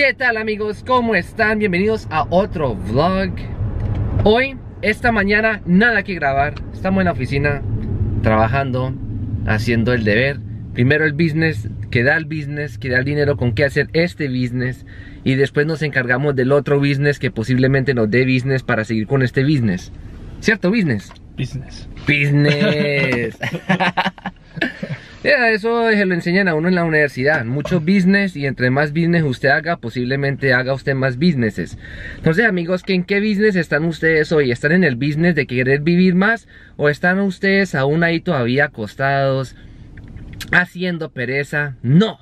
¿Qué tal amigos? ¿Cómo están? Bienvenidos a otro vlog Hoy, esta mañana, nada que grabar Estamos en la oficina Trabajando, haciendo el deber Primero el business, que da el business Que da el dinero con qué hacer este business Y después nos encargamos del otro business Que posiblemente nos dé business para seguir con este business ¿Cierto business? Business Business Eh, eso se lo enseñan a uno en la universidad, mucho business y entre más business usted haga, posiblemente haga usted más businesses. Entonces amigos, ¿en qué business están ustedes hoy? ¿Están en el business de querer vivir más o están ustedes aún ahí todavía acostados, haciendo pereza? No.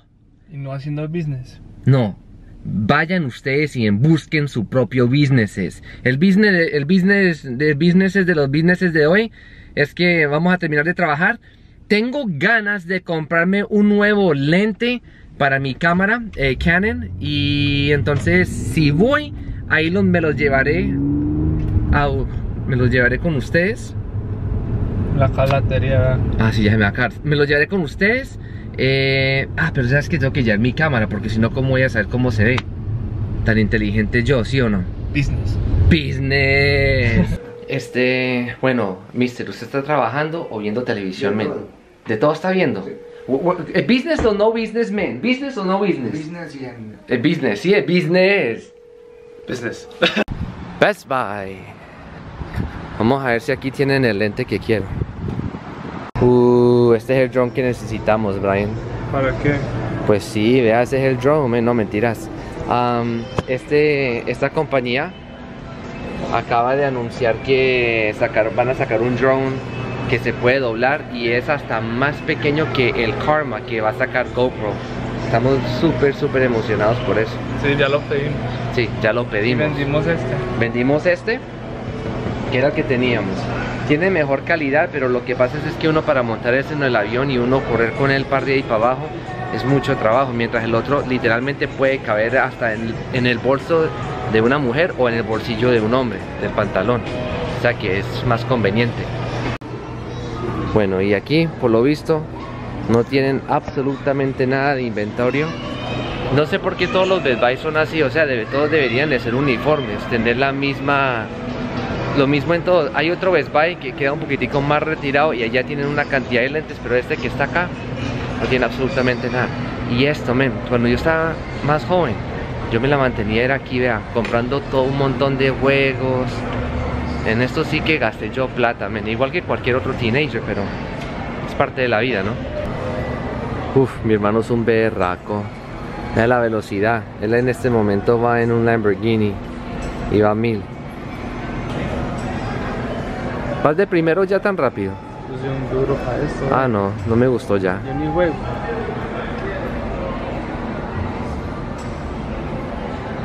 Y no haciendo el business. No, vayan ustedes y busquen su propio businesses. El business, el business de businesses de los businesses de hoy es que vamos a terminar de trabajar tengo ganas de comprarme un nuevo lente para mi cámara eh, Canon y entonces si voy ahí los, me los llevaré me los llevaré con ustedes la calatería ah sí ya me va a me los llevaré con ustedes eh, ah pero sabes que tengo que llevar mi cámara porque si no cómo voy a saber cómo se ve tan inteligente yo sí o no business business este bueno mister usted está trabajando o viendo televisión de todo está viendo. ¿Es eh, Business o no business, businessman. Business o no business. Business, yeah. Eh, business, yeah, business. Business. Best Buy. Vamos a ver si aquí tienen el lente que quiero. Uh, este es el drone que necesitamos, Brian. ¿Para qué? Pues sí, vea, ese es el drone, no mentiras. este, esta compañía acaba de anunciar que van a sacar un drone que se puede doblar y es hasta más pequeño que el Karma que va a sacar GoPro. Estamos súper, súper emocionados por eso. Sí, ya lo pedimos. Sí, ya lo pedimos. vendimos este. Vendimos este, que era el que teníamos. Tiene mejor calidad, pero lo que pasa es que uno para montar ese en el avión y uno correr con él para arriba y para abajo es mucho trabajo, mientras el otro literalmente puede caber hasta en, en el bolso de una mujer o en el bolsillo de un hombre, del pantalón. O sea que es más conveniente. Bueno, y aquí, por lo visto, no tienen absolutamente nada de inventario. No sé por qué todos los Best Buy son así, o sea, todos deberían de ser uniformes, tener la misma... Lo mismo en todos. Hay otro Best Buy que queda un poquitico más retirado y allá tienen una cantidad de lentes, pero este que está acá no tiene absolutamente nada. Y esto, men, cuando yo estaba más joven, yo me la mantenía era aquí, vea, comprando todo un montón de juegos, en esto sí que gasté yo plata, men, igual que cualquier otro teenager, pero es parte de la vida, ¿no? Uf, mi hermano es un berraco. Mira la velocidad. Él en este momento va en un Lamborghini y va a mil. ¿Vas de primero ya tan rápido? Pues ah, no, no me gustó ya.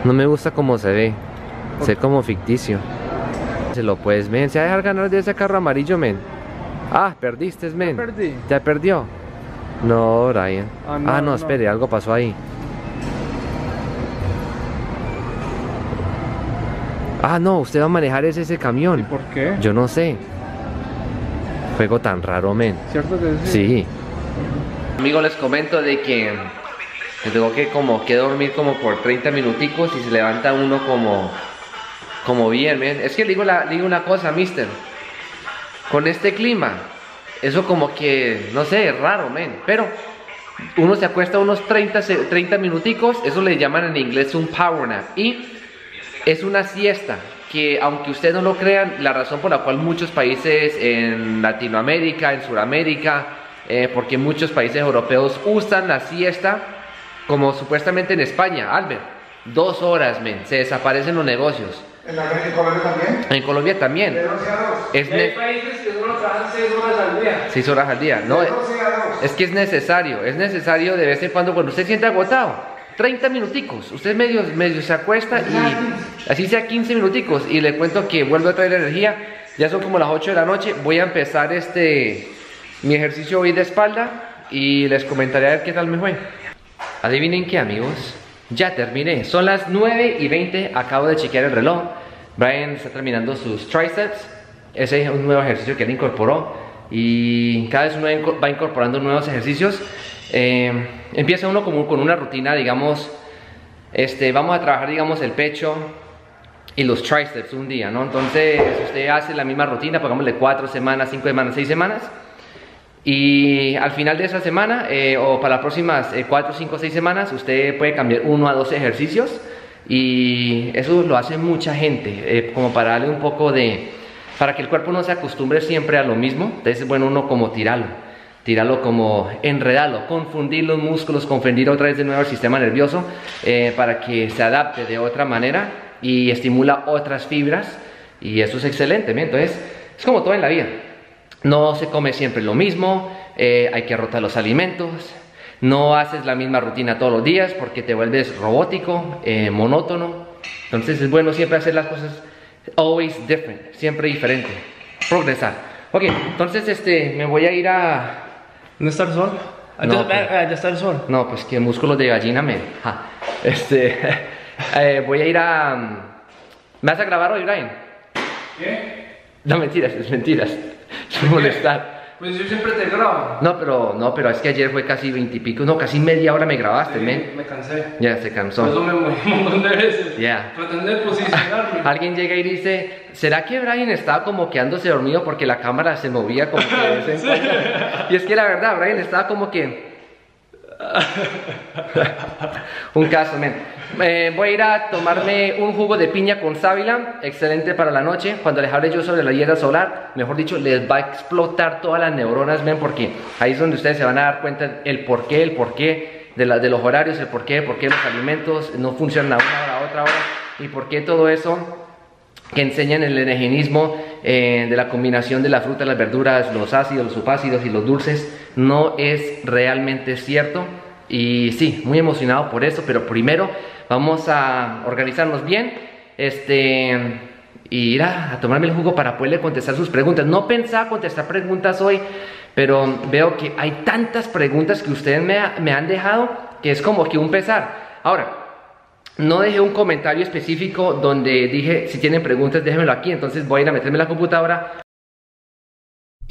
No me gusta cómo se ve. Se ve como ficticio lo pues, men, se va a dejar ganar de ese carro amarillo, men. Ah, perdiste, men. Ya perdió. No, Brian. Ah, ah no, espere, algo pasó ahí. Ah, no, usted va a manejar ese, camión. ¿Y por qué? Yo no sé. Juego tan raro, men. ¿Cierto que sí? Sí. les comento de que tengo que como que dormir como por 30 minuticos y se levanta uno como como bien, es que le digo, la, digo una cosa, mister. Con este clima, eso como que, no sé, es raro, men. Pero uno se acuesta unos 30, 30 minuticos, eso le llaman en inglés un power nap. Y es una siesta que, aunque ustedes no lo crean, la razón por la cual muchos países en Latinoamérica, en Sudamérica, eh, porque muchos países europeos usan la siesta, como supuestamente en España, Albert, dos horas, men, se desaparecen los negocios. ¿En, Colombia también? En Colombia también. ¿De 12 a 2? hay países que solo trabajan 6 horas al día. 6 horas al día, ¿no? Eh, es que es necesario, es necesario de vez en cuando cuando usted se siente agotado. 30 minuticos, usted medio, medio se acuesta y así sea 15 minuticos y le cuento que vuelvo a traer energía, ya son como las 8 de la noche, voy a empezar este mi ejercicio hoy de espalda y les comentaré a ver qué tal me fue. Adivinen qué amigos, ya terminé, son las 9 y 20, acabo de chequear el reloj Brian está terminando sus triceps. Ese es un nuevo ejercicio que él incorporó. Y cada vez uno va incorporando nuevos ejercicios. Eh, empieza uno con una rutina, digamos, este, vamos a trabajar, digamos, el pecho y los triceps un día, ¿no? Entonces, usted hace la misma rutina, de cuatro semanas, cinco semanas, seis semanas. Y al final de esa semana, eh, o para las próximas eh, cuatro, cinco, seis semanas, usted puede cambiar uno a dos ejercicios. Y eso lo hace mucha gente, eh, como para darle un poco de, para que el cuerpo no se acostumbre siempre a lo mismo. Entonces es bueno uno como tirarlo, tirarlo como enredarlo, confundir los músculos, confundir otra vez de nuevo el sistema nervioso eh, para que se adapte de otra manera y estimula otras fibras. Y eso es excelente, ¿bien? Entonces es como todo en la vida. No se come siempre lo mismo, eh, hay que rotar los alimentos, no haces la misma rutina todos los días porque te vuelves robótico, eh, monótono. Entonces es bueno siempre hacer las cosas always different, siempre diferente. Progresar. Ok, entonces este, me voy a ir a... ¿No está el sol? Ah, no, pues, ¿Ya está el sol? No, pues que músculo de gallina me... Este, eh, voy a ir a... Mm, ¿Me vas a grabar hoy, Brian? ¿Qué? No, mentiras, es mentiras. Es molestar. Pues yo siempre te grabo. No, pero, no, pero es que ayer fue casi veintipico, no, casi media hora me grabaste, sí, Me cansé. Ya, se cansó. Por eso me moví un montón de veces. Ya. posicionarme. Alguien llega y dice, ¿será que Brian estaba como quedándose dormido porque la cámara se movía como que Y es que la verdad, Brian estaba como que un caso, men. Eh, voy a ir a tomarme un jugo de piña con sábila, excelente para la noche. Cuando les hable yo sobre la dieta solar, mejor dicho, les va a explotar todas las neuronas, men, porque ahí es donde ustedes se van a dar cuenta el porqué el porqué de, de los horarios, el porqué qué, los alimentos no funcionan a una hora, a otra hora, y por qué todo eso que enseñan el energinismo eh, de la combinación de la fruta, las verduras, los ácidos, los subácidos y los dulces no es realmente cierto. Y sí, muy emocionado por eso, pero primero vamos a organizarnos bien. Este. Y ir a, tomarme el jugo para poderle contestar sus preguntas. No pensaba contestar preguntas hoy, pero veo que hay tantas preguntas que ustedes me, me han dejado que es como que un pesar. Ahora, no dejé un comentario específico donde dije, si tienen preguntas, déjenmelo aquí. Entonces voy a ir a meterme en la computadora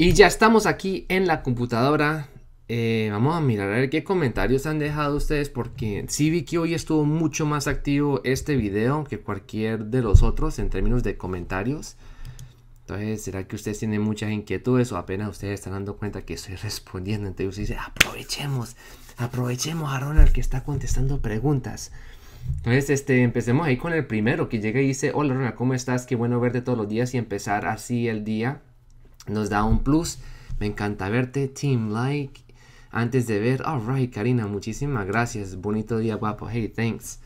y ya estamos aquí en la computadora. Eh, vamos a mirar a ver qué comentarios han dejado ustedes porque sí vi que hoy estuvo mucho más activo este video que cualquier de los otros en términos de comentarios. Entonces, ¿será que ustedes tienen muchas inquietudes o apenas ustedes están dando cuenta que estoy respondiendo? Entonces dice, aprovechemos, aprovechemos a Ronald que está contestando preguntas. Entonces, este, empecemos ahí con el primero que llega y dice, hola Ronald, ¿cómo estás? Qué bueno verte todos los días y empezar así el día nos da un plus. Me encanta verte, Team Like. Antes de ver, alright, Karina, muchísimas gracias. Bonito día, guapo. Hey, thanks.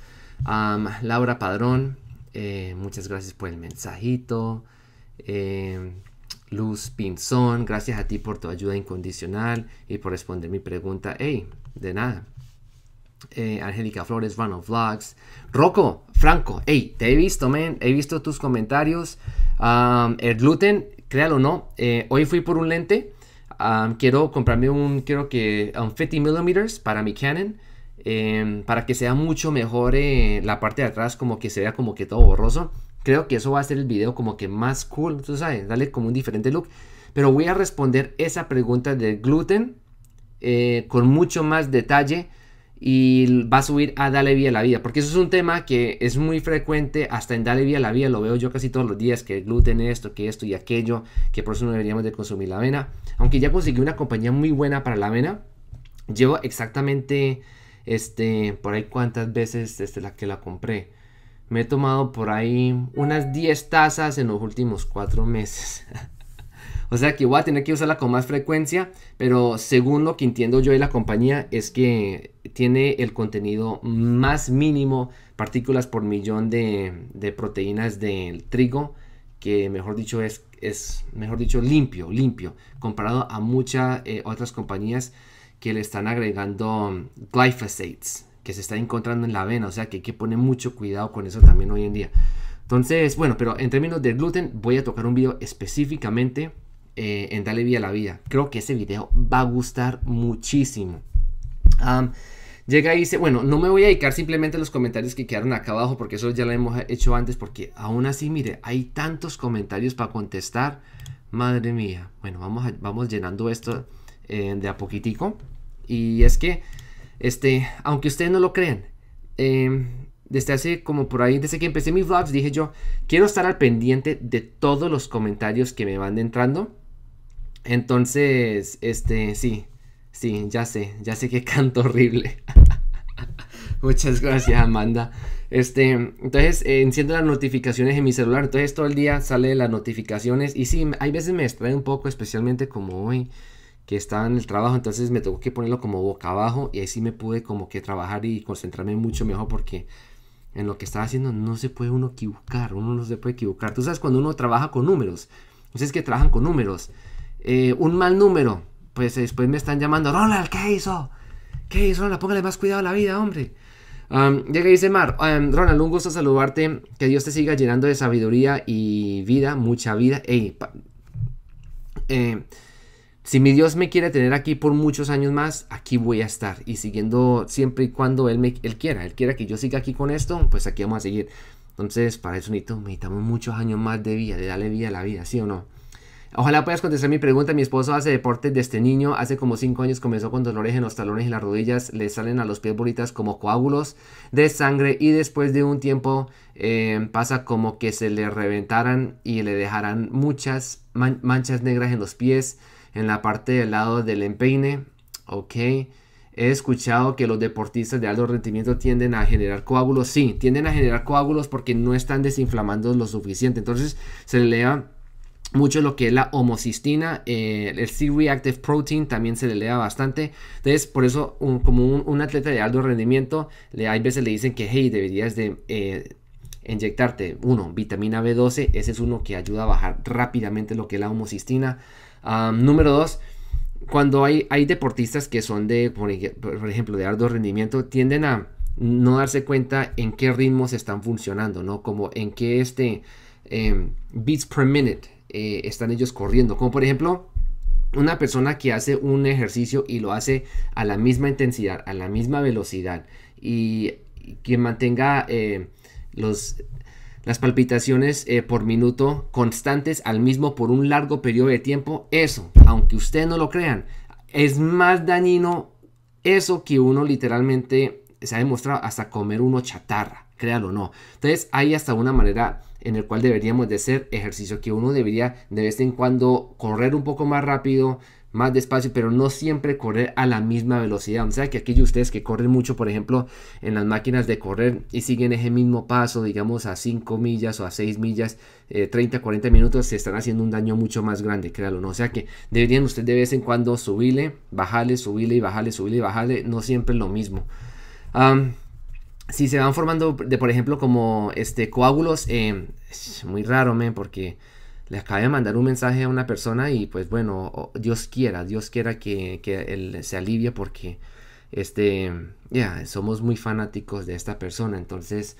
Laura Padrón, eh, muchas gracias por el mensajito. Em, Luz Pinzón, gracias a ti por tu ayuda incondicional y por responder mi pregunta. Hey, de nada. Eh, Angélica Flores, Run of Vlogs. Rocco, Franco, hey, te he visto, man. He visto tus comentarios. el gluten, créalo o no, eh, hoy fui por un lente. quiero comprarme un, creo que, un 50 mm para mi Canon. Em, para que sea mucho mejor eh, la parte de atrás, como que se vea como que todo borroso. Creo que eso va a hacer el video como que más cool, tú sabes, darle como un diferente look. Pero voy a responder esa pregunta del gluten eh, con mucho más detalle y va a subir a Dale Vía la Vida, porque eso es un tema que es muy frecuente, hasta en Dale Vía la Vida lo veo yo casi todos los días, que gluten esto, que esto y aquello, que por eso no deberíamos de consumir la avena, aunque ya conseguí una compañía muy buena para la avena, llevo exactamente, este, por ahí cuántas veces desde la que la compré, me he tomado por ahí unas 10 tazas en los últimos 4 meses. O sea que voy a tener que usarla con más frecuencia, pero según lo que entiendo yo de la compañía es que tiene el contenido más mínimo partículas por millón de, proteínas del trigo, que mejor dicho es, es, mejor dicho limpio, limpio, comparado a muchas eh, otras compañías que le están agregando glyphosates que se está encontrando en la avena, o sea que hay que poner mucho cuidado con eso también hoy en día. Entonces, bueno, pero en términos de gluten voy a tocar un video específicamente eh, en Dale Vida a la Vida. Creo que ese video va a gustar muchísimo. llega y dice, bueno, no me voy a dedicar simplemente a los comentarios que quedaron acá abajo, porque eso ya lo hemos hecho antes, porque aún así, mire, hay tantos comentarios para contestar. Madre mía. Bueno, vamos, vamos llenando esto eh, de a poquitico. Y es que, este, aunque ustedes no lo crean, em, desde hace como por ahí, desde que empecé mis vlogs, dije yo, quiero estar al pendiente de todos los comentarios que me van entrando. Entonces, este, sí, sí, ya sé, ya sé que canto horrible. Muchas gracias, Amanda. Este, entonces enciendo las notificaciones en mi celular, entonces todo el día sale las notificaciones y sí, hay veces me extrae un poco, especialmente como hoy que estaba en el trabajo, entonces me tengo que ponerlo como boca abajo y ahí sí me pude como que trabajar y concentrarme mucho mejor porque en lo que estaba haciendo no se puede uno equivocar, uno no se puede equivocar. Tú sabes cuando uno trabaja con números, entonces que trabajan con números eh, un mal número, pues después me están llamando, Ronald, ¿qué hizo? ¿Qué hizo, Ronald? Póngale más cuidado a la vida, hombre. llega y dice Mar, Ronald, un gusto saludarte, que Dios te siga llenando de sabiduría y vida, mucha vida. Eh, si mi Dios me quiere tener aquí por muchos años más, aquí voy a estar y siguiendo siempre y cuando Él, me, él quiera, Él quiera que yo siga aquí con esto, pues aquí vamos a seguir. Entonces, para eso necesitamos muchos años más de vida, de darle vida a la vida, ¿sí o no? Ojalá puedas contestar mi pregunta. Mi esposo hace deporte desde este niño. Hace como 5 años comenzó con dolores en los talones y las rodillas. Le salen a los pies bolitas como coágulos de sangre. Y después de un tiempo eh, pasa como que se le reventaran y le dejaran muchas manchas negras en los pies. En la parte del lado del empeine. Ok. He escuchado que los deportistas de alto rendimiento tienden a generar coágulos. Sí, tienden a generar coágulos porque no están desinflamando lo suficiente. Entonces se le han mucho lo que es la homocistina, eh, el C-reactive protein también se le bastante. Entonces, por eso, como un, atleta de alto rendimiento, le, hay veces le dicen que, hey, deberías de eh, inyectarte, uno, vitamina B12, ese es uno que ayuda a bajar rápidamente lo que es la homocistina. número dos, cuando hay, hay deportistas que son de, por, ejemplo, de alto rendimiento, tienden a no darse cuenta en qué ritmos están funcionando, ¿no? Como en qué este... Em, beats per minute eh, están ellos corriendo. Como por ejemplo, una persona que hace un ejercicio y lo hace a la misma intensidad, a la misma velocidad y que mantenga eh, los, las palpitaciones eh, por minuto constantes al mismo por un largo periodo de tiempo, eso, aunque ustedes no lo crean, es más dañino eso que uno literalmente se ha demostrado hasta comer uno chatarra, créalo o no. Entonces hay hasta una manera en el cual deberíamos de hacer ejercicio, que uno debería de vez en cuando correr un poco más rápido, más despacio, pero no siempre correr a la misma velocidad. O sea que aquellos ustedes que corren mucho, por ejemplo, en las máquinas de correr y siguen ese mismo paso, digamos a 5 millas o a 6 millas, 30, eh, 40 minutos, se están haciendo un daño mucho más grande, créalo, ¿no? O sea que deberían ustedes de vez en cuando subirle, bajarle, subirle y bajarle, subirle y bajarle, no siempre lo mismo si se van formando, de, por ejemplo, como este, coágulos, eh, es muy raro, men, porque le acabé de mandar un mensaje a una persona y pues bueno, Dios quiera, Dios quiera que, él se alivie porque, este, ya, somos muy fanáticos de esta persona. Entonces,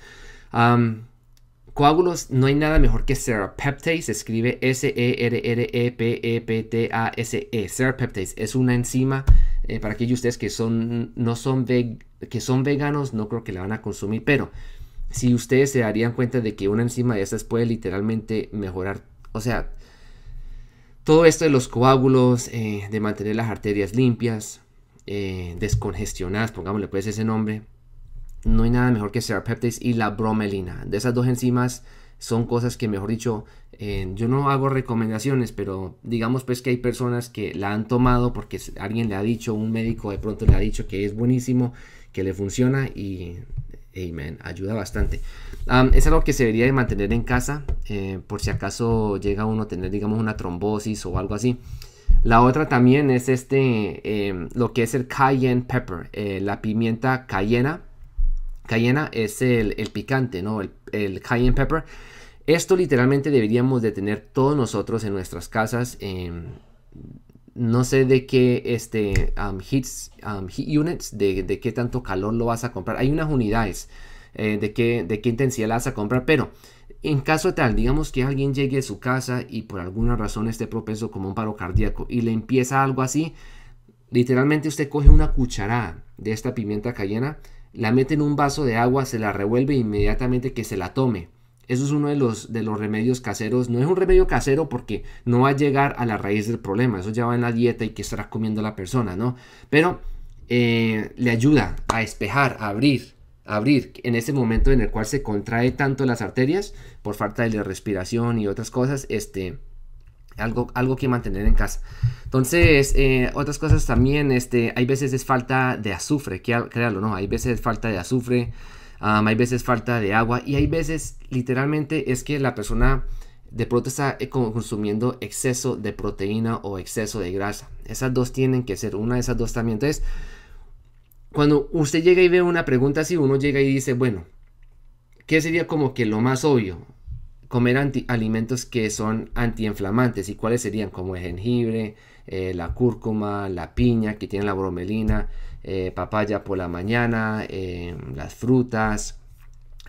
coágulos, no hay nada mejor que serapeptase, se escribe S-E-R-R-E-P-E-P-T-A-S-E, -E es una enzima, eh, para aquellos ustedes que son, no son de que son veganos no creo que la van a consumir, pero si ustedes se darían cuenta de que una enzima de estas puede literalmente mejorar, o sea, todo esto de los coágulos, eh, de mantener las arterias limpias, eh, descongestionadas, pongámosle pues ese nombre, no hay nada mejor que Serapeptase y la bromelina. De esas dos enzimas son cosas que, mejor dicho, eh, yo no hago recomendaciones, pero digamos pues que hay personas que la han tomado porque alguien le ha dicho, un médico de pronto le ha dicho que es buenísimo que le funciona y ayuda bastante. es algo que se debería de mantener en casa eh, por si acaso llega uno a tener, digamos, una trombosis o algo así. La otra también es este, em, lo que es el cayenne pepper, eh, la pimienta cayena. Cayena es el, picante, ¿no? El, el, cayenne pepper. Esto literalmente deberíamos de tener todos nosotros en nuestras casas em, no sé de qué este, um, hits, um, heat units, de, qué tanto calor lo vas a comprar. Hay unas unidades eh, de, qué, de qué intensidad la vas a comprar, pero en caso tal, digamos que alguien llegue a su casa y por alguna razón esté propenso como un paro cardíaco y le empieza algo así, literalmente usted coge una cucharada de esta pimienta cayena, la mete en un vaso de agua, se la revuelve e inmediatamente que se la tome. Eso es uno de los, de los remedios caseros. No es un remedio casero porque no va a llegar a la raíz del problema. Eso ya va en la dieta y que estará comiendo la persona, ¿no? Pero eh, le ayuda a espejar, a abrir, abrir en ese momento en el cual se contrae tanto las arterias por falta de respiración y otras cosas. Este, algo, algo que mantener en casa. Entonces, eh, otras cosas también, este, hay veces es falta de azufre, que, créalo, ¿no? Hay veces falta de azufre hay veces falta de agua y hay veces literalmente es que la persona de pronto está eh, consumiendo exceso de proteína o exceso de grasa. Esas dos tienen que ser, una de esas dos también. Entonces, cuando usted llega y ve una pregunta así, uno llega y dice, bueno, ¿qué sería como que lo más obvio? Comer alimentos que son antiinflamantes. ¿Y cuáles serían? Como el jengibre, eh, la cúrcuma, la piña, que tiene la bromelina, eh, papaya por la mañana, eh, las frutas,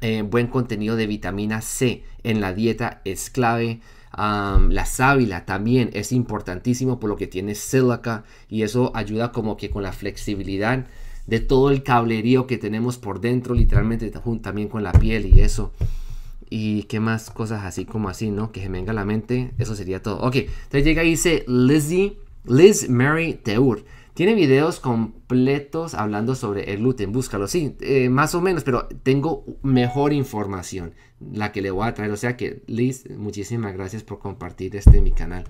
eh, buen contenido de vitamina C en la dieta es clave. la sábila también es importantísimo por lo que tiene sílica y eso ayuda como que con la flexibilidad de todo el cablerío que tenemos por dentro, literalmente también con la piel y eso. Y qué más cosas así como así, ¿no? Que se venga la mente. Eso sería todo. Ok, entonces llega y dice Lizzie, Liz Mary Teur. Tiene videos completos hablando sobre el gluten, búscalo, sí, eh, más o menos, pero tengo mejor información, la que le voy a traer. O sea que, Liz, muchísimas gracias por compartir este en mi canal.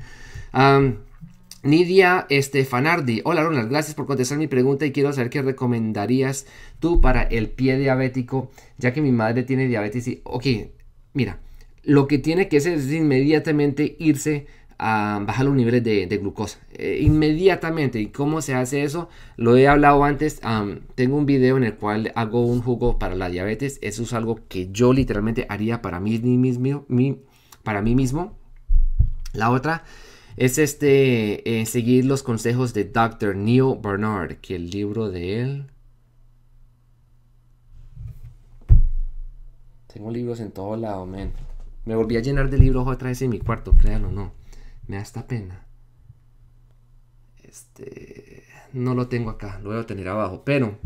Nidia Estefanardi, hola Ronald, gracias por contestar mi pregunta y quiero saber qué recomendarías tú para el pie diabético, ya que mi madre tiene diabetes y, ok, mira, lo que tiene que hacer es inmediatamente irse bajar los niveles de, glucosa eh, inmediatamente. ¿Y cómo se hace eso? Lo he hablado antes. tengo un video en el cual hago un jugo para la diabetes. Eso es algo que yo literalmente haría para mí, mismo, para mí mismo. La otra es este, eh, seguir los consejos de Dr. Neil Bernard, que el libro de él... Tengo libros en todo lado, Me volví a llenar de libros otra vez en mi cuarto, créanlo no. Me da esta pena. Este, no lo tengo acá, lo voy a tener abajo. Pero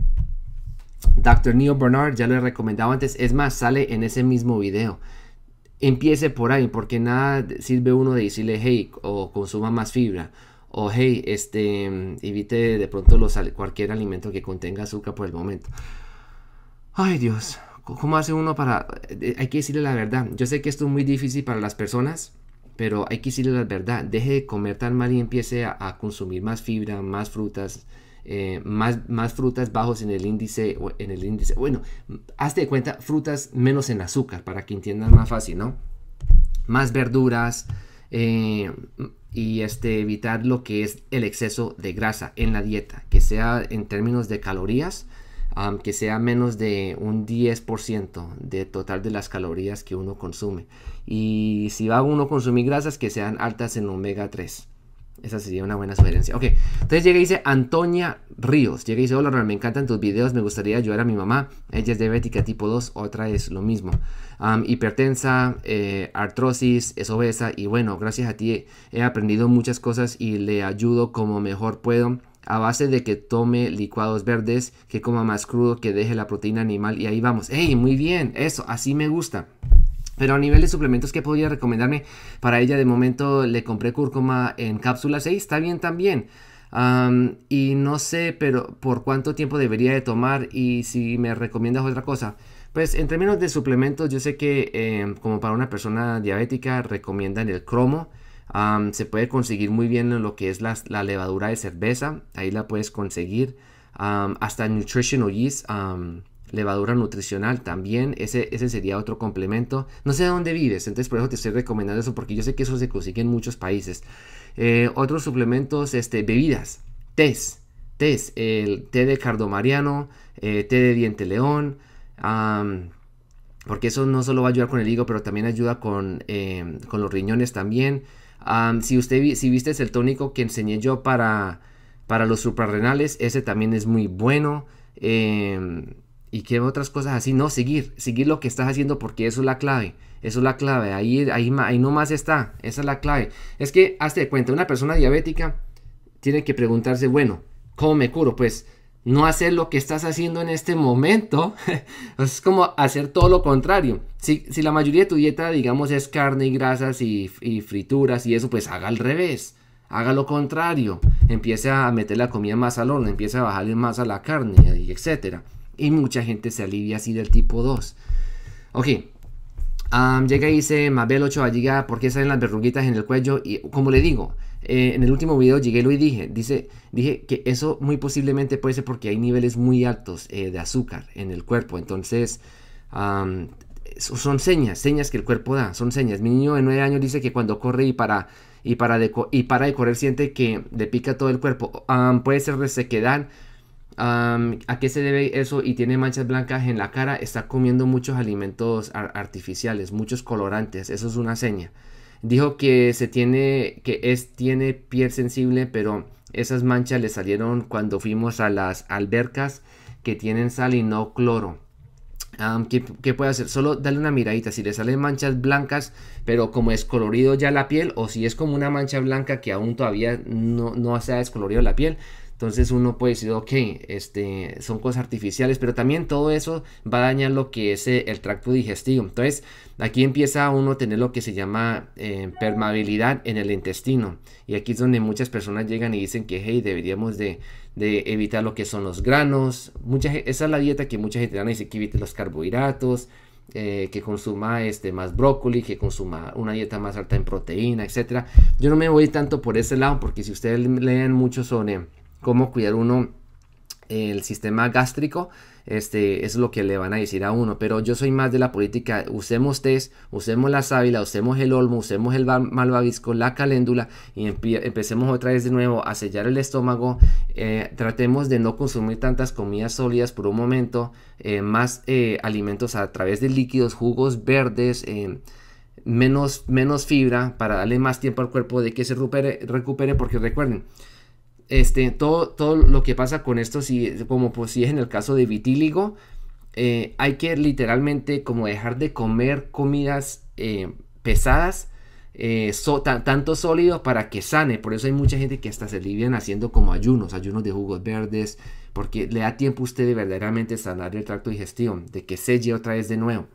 Dr. Neil Bernard, ya le recomendaba antes, es más, sale en ese mismo video. Empiece por ahí, porque nada sirve uno de decirle, hey, o consuma más fibra, o hey, este, evite de pronto los, cualquier alimento que contenga azúcar por el momento. Ay Dios, ¿cómo hace uno para...? Eh, hay que decirle la verdad. Yo sé que esto es muy difícil para las personas, pero hay que decirle la verdad, deje de comer tan mal y empiece a, consumir más fibra, más frutas, eh, más, frutas bajos en el índice, en el índice, bueno, hazte de cuenta, frutas menos en azúcar, para que entiendan más fácil, ¿no? Más verduras eh, y este, evitar lo que es el exceso de grasa en la dieta, que sea en términos de calorías, que sea menos de un 10% de total de las calorías que uno consume. Y si va uno a consumir grasas, que sean altas en omega 3. Esa sería una buena sugerencia. Ok, entonces llega y dice Antonia Ríos. Llega y dice, hola, me encantan tus videos, me gustaría ayudar a mi mamá. Ella es diabética tipo 2, otra es lo mismo. hipertensa, eh, artrosis, es obesa y bueno, gracias a ti he aprendido muchas cosas y le ayudo como mejor puedo a base de que tome licuados verdes, que coma más crudo, que deje la proteína animal y ahí vamos. ¡Ey, muy bien! Eso, así me gusta. Pero a nivel de suplementos, ¿qué podría recomendarme para ella? De momento le compré cúrcuma en cápsulas. 6, está bien también! y no sé, pero por cuánto tiempo debería de tomar y si me recomiendas otra cosa. Pues en términos de suplementos, yo sé que eh, como para una persona diabética recomiendan el cromo se puede conseguir muy bien en lo que es la, levadura de cerveza, ahí la puedes conseguir. hasta nutritional yeast, levadura nutricional también, ese, ese sería otro complemento. No sé de dónde vives, entonces por eso te estoy recomendando eso, porque yo sé que eso se consigue en muchos países. Eh, otros suplementos, este, bebidas, tés, tés, el té de cardomariano, eh, té de diente león, porque eso no solo va a ayudar con el hígado, pero también ayuda con, em, con los riñones también si usted si viste el tónico que enseñé yo para, para los suprarrenales, ese también es muy bueno. Em, y qué otras cosas así. No, seguir, seguir lo que estás haciendo porque eso es la clave. Eso es la clave. Ahí, ahí, ahí está. Esa es la clave. Es que hazte cuenta, una persona diabética tiene que preguntarse, bueno, ¿cómo me curo? Pues no hacer lo que estás haciendo en este momento. Pues, es como hacer todo lo contrario. Si, la mayoría de tu dieta, digamos, es carne y grasas y, frituras y eso, pues haga al revés. Haga lo contrario. Empiece a meter la comida más al horno, empiece a bajarle más a la carne, y etc. Y mucha gente se alivia así del tipo 2. Ok. llega y dice Mabel 8 llega ¿por qué salen las verruguitas en el cuello? Y como le digo, eh, en el último video llegué lo y dije, dice, dije que eso muy posiblemente puede ser porque hay niveles muy altos eh, de azúcar en el cuerpo, entonces son señas, señas que el cuerpo da, son señas. Mi niño de 9 años dice que cuando corre y para y para de, y para correr siente que le pica todo el cuerpo, puede ser resequedad. sequedad ¿A qué se debe eso? Y tiene manchas blancas en la cara, está comiendo muchos alimentos artificiales, muchos colorantes, eso es una seña. Dijo que se tiene, que es, tiene piel sensible, pero esas manchas le salieron cuando fuimos a las albercas que tienen sal y no cloro. ¿qué, puede hacer? Solo darle una miradita. Si le salen manchas blancas, pero como es colorido ya la piel, o si es como una mancha blanca que aún todavía no, no se ha descolorido la piel, entonces uno puede decir, ok, este, son cosas artificiales, pero también todo eso va a dañar lo que es eh, el tracto digestivo. Entonces, Aquí empieza uno a tener lo que se llama eh, permeabilidad en el intestino. Y aquí es donde muchas personas llegan y dicen que, hey, deberíamos de, evitar lo que son los granos. esa es la dieta que mucha gente dice que evite los carbohidratos, eh, que consuma este, más brócoli, que consuma una dieta más alta en proteína, etc. Yo no me voy tanto por ese lado porque si ustedes leen mucho sobre cómo cuidar uno el sistema gástrico, este, es lo que le van a decir a uno. Pero yo soy más de la política, usemos test, usemos la sábila, usemos el olmo, usemos el malvavisco, la caléndula y empecemos otra vez de nuevo a sellar el estómago. Eh, tratemos de no consumir tantas comidas sólidas por un momento, eh, más eh, alimentos a través de líquidos, jugos verdes. Menos, menos fibra para darle más tiempo al cuerpo de que se recupere porque recuerden, este, todo, todo lo que pasa con esto, si, como pues si es en el caso de vitíligo, eh, hay que literalmente como dejar de comer comidas eh, pesadas, eh, tanto sólidos para que sane. Por eso hay mucha gente que hasta se alivian haciendo como ayunos, ayunos de jugos verdes, porque le da tiempo a usted de verdaderamente sanar el tracto digestivo, de que selle otra vez de nuevo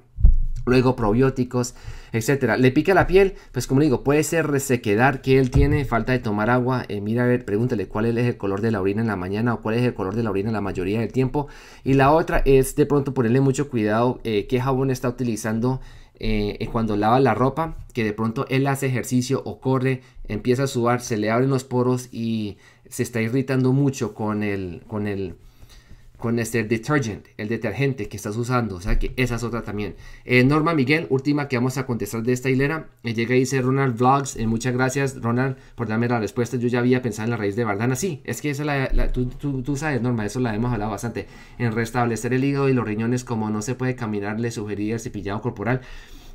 luego probióticos, etcétera. Le pica la piel, pues como digo, puede ser resequedad que él tiene, falta de tomar agua. Eh, mira, a ver, pregúntale cuál es el color de la orina en la mañana o cuál es el color de la orina la mayoría del tiempo. Y la otra es de pronto ponerle mucho cuidado eh, qué jabón está utilizando. Eh, cuando lava la ropa, que de pronto él hace ejercicio o corre, empieza a sudar, se le abren los poros y se está irritando mucho con el, con el, con este detergente, detergent, el detergente que estás usando. O sea que esa es otra también. Eh, Norma Miguel, última que vamos a contestar de esta hilera. me eh, llega y dice Ronald Vlogs. Eh, muchas gracias, Ronald, por darme la respuesta. Yo ya había pensado en la raíz de Bardana. Sí, es que esa la, tú, sabes, Norma, eso la hemos hablado bastante. En restablecer el hígado y los riñones, como no se puede caminar, le sugería el cepillado corporal.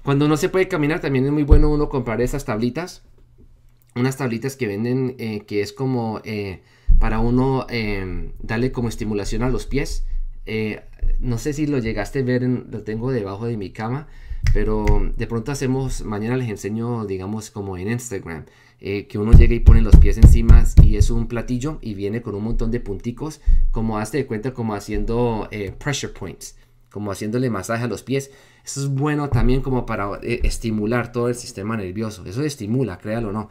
Cuando no se puede caminar, también es muy bueno uno comprar esas tablitas unas tablitas que venden eh, que es como eh, para uno em, darle como estimulación a los pies. Eh, no sé si lo llegaste a ver, lo tengo debajo de mi cama, pero de pronto hacemos, mañana les enseño, digamos, como en Instagram, que uno llega y pone los pies encima y es un platillo y viene con un montón de punticos, como hazte de cuenta, como haciendo pressure points como haciéndole masaje a los pies. Eso es bueno también como para eh, estimular todo el sistema nervioso. Eso estimula, créalo o no.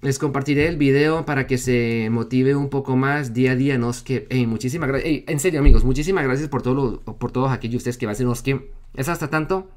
les compartiré el video para que se motive un poco más día a día. No es que, hey, muchísimas gracias. en serio, amigos, muchísimas gracias por, todo por todos aquellos ustedes que van a los que es hasta tanto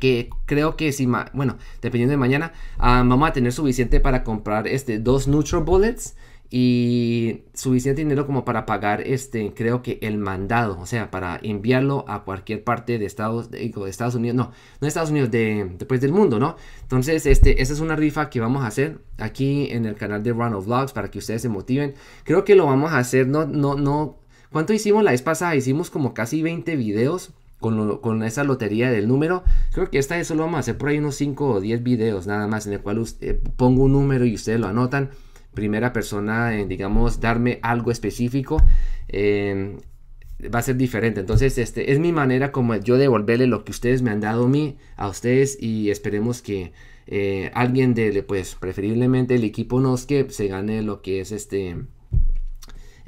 que creo que si, bueno, dependiendo de mañana, vamos a tener suficiente para comprar este dos Neutral Bullets y suficiente dinero como para pagar este creo que el mandado o sea para enviarlo a cualquier parte de Estados de Estados Unidos no no de Estados Unidos de después del mundo no entonces este esa es una rifa que vamos a hacer aquí en el canal de Run of Vlogs para que ustedes se motiven creo que lo vamos a hacer no no no cuánto hicimos la vez pasada hicimos como casi 20 videos con, esa lotería del número. Creo que esta vez solo vamos a hacer por ahí unos 5 o 10 videos nada más en el cual eh, pongo un número y ustedes lo anotan primera persona en, digamos, darme algo específico, em, va a ser diferente. Entonces, este es mi manera como yo devolverle lo que ustedes me han dado a mí, a ustedes, y esperemos que eh, alguien de, pues, preferiblemente el equipo Nosque se gane lo que es este.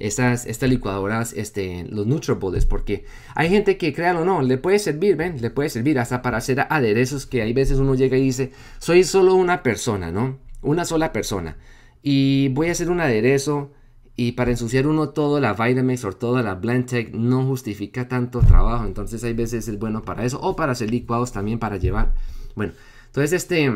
Estas, licuadoras, este, los Nutriboles, porque hay gente que, créalo o no, le puede servir, ven, le puede servir hasta para hacer aderezos que hay veces uno llega y dice, soy solo una persona, ¿no? Una sola persona y voy a hacer un aderezo y para ensuciar uno todo la Vitamix o toda la Blendtec no justifica tanto trabajo. Entonces hay veces es bueno para eso o para hacer licuados también para llevar. Bueno, entonces este...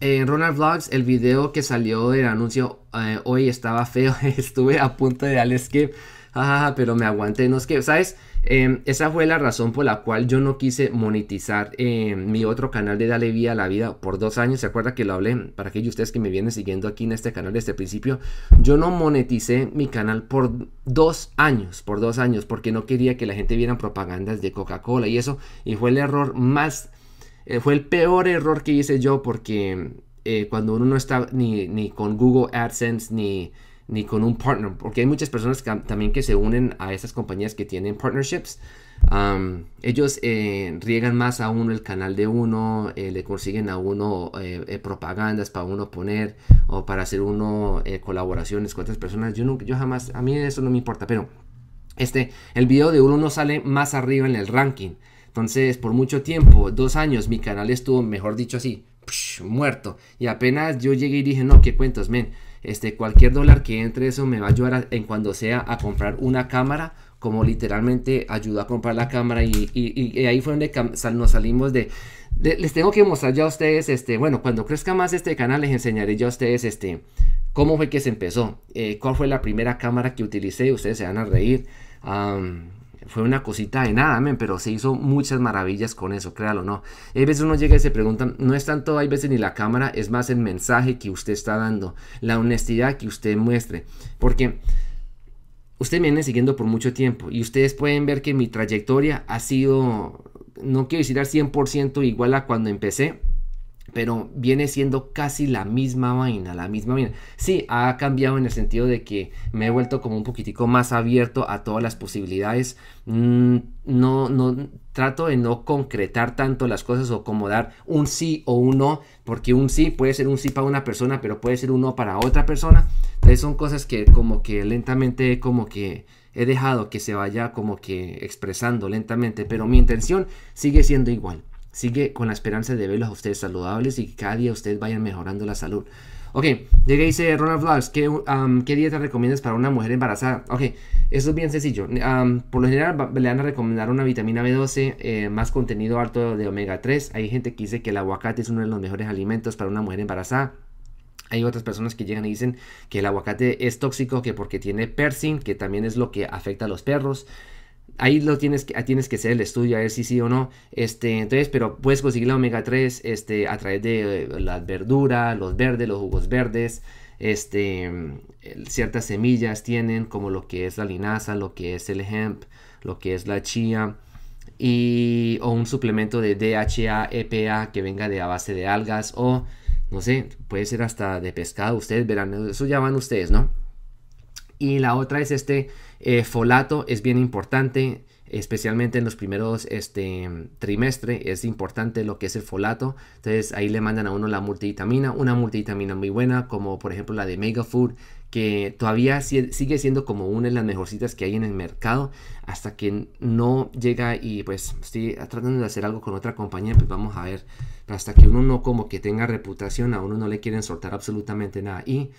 En eh, Ronald Vlogs, el video que salió del anuncio eh, hoy estaba feo. Estuve a punto de darle skip. jajaja, pero me aguanté, no que ¿Sabes? Em, esa fue la razón por la cual yo no quise monetizar em, mi otro canal de Dale Vida a la Vida por dos años. ¿Se acuerda que lo hablé? Para aquellos ustedes que me vienen siguiendo aquí en este canal desde el principio, yo no moneticé mi canal por dos años, por dos años, porque no quería que la gente vieran propagandas de Coca-Cola y eso. Y fue el error más, eh, fue el peor error que hice yo porque eh, cuando uno no está ni, ni con Google AdSense ni ni con un partner, porque hay muchas personas también que se unen a estas compañías que tienen partnerships. ellos eh, riegan más a uno el canal de uno, eh, le consiguen a uno eh, propagandas para uno poner o para hacer uno colaboraciones con otras personas. Yo nunca, yo jamás, a mí eso no me importa, pero este, el video de uno no sale más arriba en el ranking. Entonces, por mucho tiempo, dos años, mi canal estuvo, mejor dicho así, muerto. Y apenas yo llegué y dije, no, qué cuentos, men este, cualquier dólar que entre eso me va a ayudar en cuando sea a comprar una cámara como literalmente ayuda a comprar la cámara y, y, ahí fue donde nos salimos de, les tengo que mostrar ya a ustedes este bueno cuando crezca más este canal les enseñaré ya a ustedes este cómo fue que se empezó eh, cuál fue la primera cámara que utilicé ustedes se van a reír fue una cosita de nada, pero se hizo muchas maravillas con eso, créalo no. hay veces uno llega y se pregunta, no es tanto, hay veces ni la cámara, es más el mensaje que usted está dando, la honestidad que usted muestre, porque usted me viene siguiendo por mucho tiempo y ustedes pueden ver que mi trayectoria ha sido, no quiero decir al 100% igual a cuando empecé, pero viene siendo casi la misma vaina, la misma vaina. Sí, ha cambiado en el sentido de que me he vuelto como un poquitico más abierto a todas las posibilidades. Mm, no, no, trato de no concretar tanto las cosas o como dar un sí o un no, porque un sí puede ser un sí para una persona, pero puede ser un no para otra persona. Entonces son cosas que como que lentamente, como que he dejado que se vaya como que expresando lentamente, pero mi intención sigue siendo igual Sigue con la esperanza de verlos a ustedes saludables y que cada día ustedes vayan mejorando la salud. Ok, llega y dice Ronald Vlogs, um, ¿qué, dieta recomiendas para una mujer embarazada? Ok, eso es bien sencillo. Um, por lo general le van a recomendar una vitamina B12, eh, más contenido alto de omega 3. Hay gente que dice que el aguacate es uno de los mejores alimentos para una mujer embarazada. Hay otras personas que llegan y dicen que el aguacate es tóxico, que porque tiene persin, que también es lo que afecta a los perros ahí lo tienes que, ah, tienes que hacer el estudio a ver si sí o no. Este, entonces, pero puedes conseguir la omega 3 este, a través de eh, las verduras, los verdes, los jugos verdes. Este, ciertas semillas tienen como lo que es la linaza, lo que es el hemp, lo que es la chía y o un suplemento de DHA, EPA que venga de a base de algas o no sé, puede ser hasta de pescado, ustedes verán, eso ya van ustedes, ¿no? Y la otra es este eh, folato es bien importante, especialmente en los primeros este, trimestre es importante lo que es el folato. Entonces ahí le mandan a uno la multivitamina, una multivitamina muy buena, como por ejemplo la de Mega Food, que todavía sigue siendo como una de las mejorcitas que hay en el mercado, hasta que no llega y pues estoy tratando de hacer algo con otra compañía, pues vamos a ver, hasta que uno no como que tenga reputación, a uno no le quieren soltar absolutamente nada. Y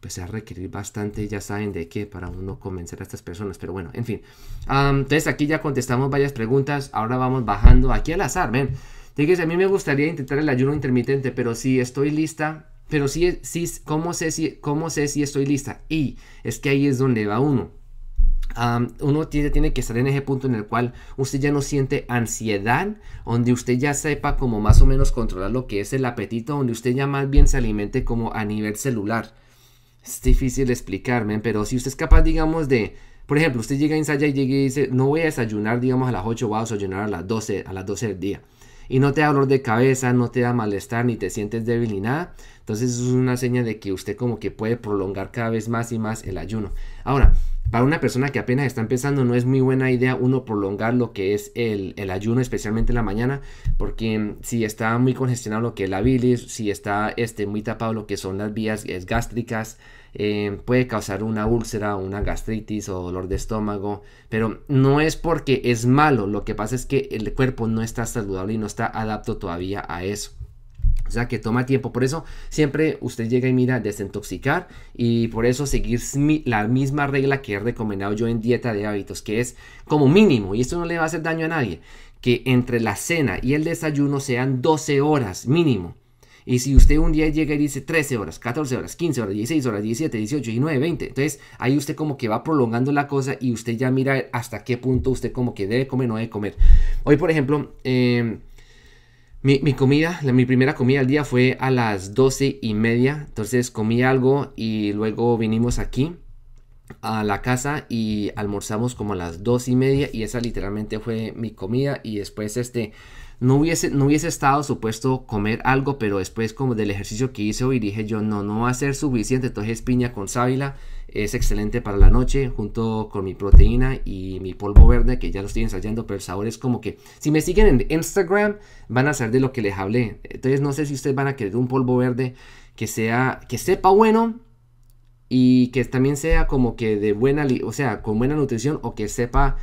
pues se va a requerir bastante, ya saben de qué, para uno convencer a estas personas. Pero bueno, en fin. Ah, entonces aquí ya contestamos varias preguntas. Ahora vamos bajando aquí al azar, ven. Fíjense, a mí me gustaría intentar el ayuno intermitente, pero si estoy lista, pero si, si, ¿cómo, sé si, ¿cómo sé si estoy lista? Y es que ahí es donde va uno. Ah, uno tiene, tiene, que estar en ese punto en el cual usted ya no siente ansiedad, donde usted ya sepa como más o menos controlar lo que es el apetito, donde usted ya más bien se alimente como a nivel celular es difícil explicarme, pero si usted es capaz, digamos, de, por ejemplo, usted llega a ensayar y llega y dice, no voy a desayunar, digamos, a las 8, voy a desayunar a las 12, a las 12 del día. Y no te da dolor de cabeza, no te da malestar, ni te sientes débil ni nada. Entonces es una seña de que usted como que puede prolongar cada vez más y más el ayuno. Ahora, para una persona que apenas está empezando no es muy buena idea uno prolongar lo que es el, ayuno, especialmente en la mañana, porque mm, si está muy congestionado lo que es la bilis, si está este, muy tapado lo que son las vías eh, gástricas, eh, puede causar una úlcera, una gastritis o dolor de estómago, pero no es porque es malo, lo que pasa es que el cuerpo no está saludable y no está adapto todavía a eso. O sea que toma tiempo. Por eso siempre usted llega y mira desintoxicar. Y por eso seguir la misma regla que he recomendado yo en dieta de hábitos. Que es como mínimo. Y esto no le va a hacer daño a nadie. Que entre la cena y el desayuno sean 12 horas mínimo. Y si usted un día llega y dice 13 horas, 14 horas, 15 horas, 16 horas, 17, 18, 19, 20. Entonces ahí usted como que va prolongando la cosa y usted ya mira hasta qué punto usted como que debe comer, no debe comer. Hoy por ejemplo... Em, mi, comida, mi primera comida al día fue a las doce y media. Entonces comí algo y luego vinimos aquí a la casa y almorzamos como a las dos y media y esa literalmente fue mi comida y después este no hubiese no hubiese estado supuesto comer algo pero después como del ejercicio que hice hoy dije yo no no va a ser suficiente entonces piña con sábila es excelente para la noche junto con mi proteína y mi polvo verde que ya lo estoy ensayando, pero el sabor es como que si me siguen en Instagram van a saber de lo que les hablé. Entonces no sé si ustedes van a querer un polvo verde que sea que sepa bueno y que también sea como que de buena, o sea, con buena nutrición o que sepa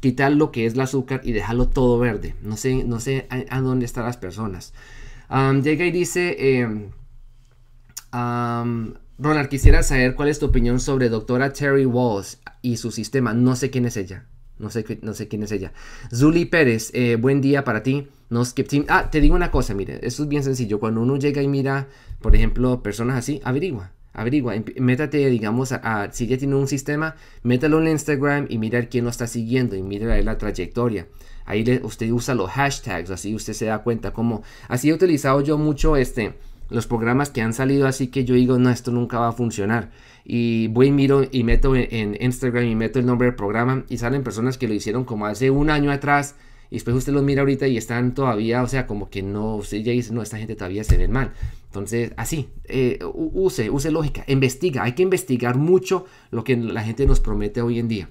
quitar lo que es el azúcar y dejarlo todo verde. No sé, no sé a, dónde están las personas. llega y dice, eh, Ronald, quisiera saber cuál es tu opinión sobre doctora Terry Walls y su sistema. No sé quién es ella. No sé, no sé quién es ella. Zuli Pérez, eh, buen día para ti. No skip team. Ah, te digo una cosa, mire, esto es bien sencillo. Cuando uno llega y mira, por ejemplo, personas así, averigua. Averigua, em, métate, digamos, a, si ya tiene un sistema, métalo en Instagram y mira quién lo está siguiendo y mira la trayectoria. Ahí usted usa los hashtags, así usted se da cuenta como... Así he utilizado yo mucho este los programas que han salido, así que yo digo, no, esto nunca va a funcionar. Y voy y miro y meto en, Instagram y meto el nombre del programa y salen personas que lo hicieron como hace un año atrás. Y después usted los mira ahorita y están todavía, o sea, como que no, usted ya dice, no, esta gente todavía se ve mal. Entonces, así, eh, use, use lógica, investiga, hay que investigar mucho lo que la gente nos promete hoy en día.